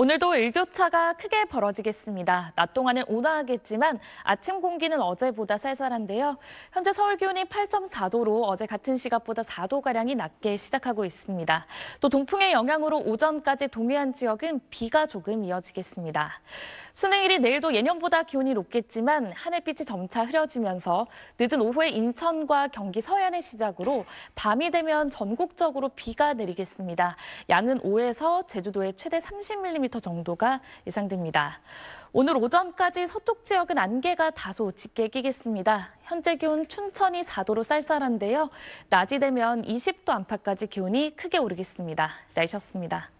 오늘도 일교차가 크게 벌어지겠습니다. 낮 동안은 온화하겠지만 아침 공기는 어제보다 쌀쌀한데요. 현재 서울 기온이 8.4도로 어제 같은 시각보다 4도가량이 낮게 시작하고 있습니다. 또 동풍의 영향으로 오전까지 동해안 지역은 비가 조금 이어지겠습니다. 수능일이 내일도 예년보다 기온이 높겠지만 하늘빛이 점차 흐려지면서 늦은 오후에 인천과 경기 서해안을 시작으로 밤이 되면 전국적으로 비가 내리겠습니다. 양은 5에서 제주도에 최대 30mm 정도가 예상됩니다. 오늘 오전까지 서쪽 지역은 안개가 다소 짙게 끼겠습니다. 현재 기온 춘천이 4도로 쌀쌀한데요. 낮이 되면 20도 안팎까지 기온이 크게 오르겠습니다. 날씨였습니다.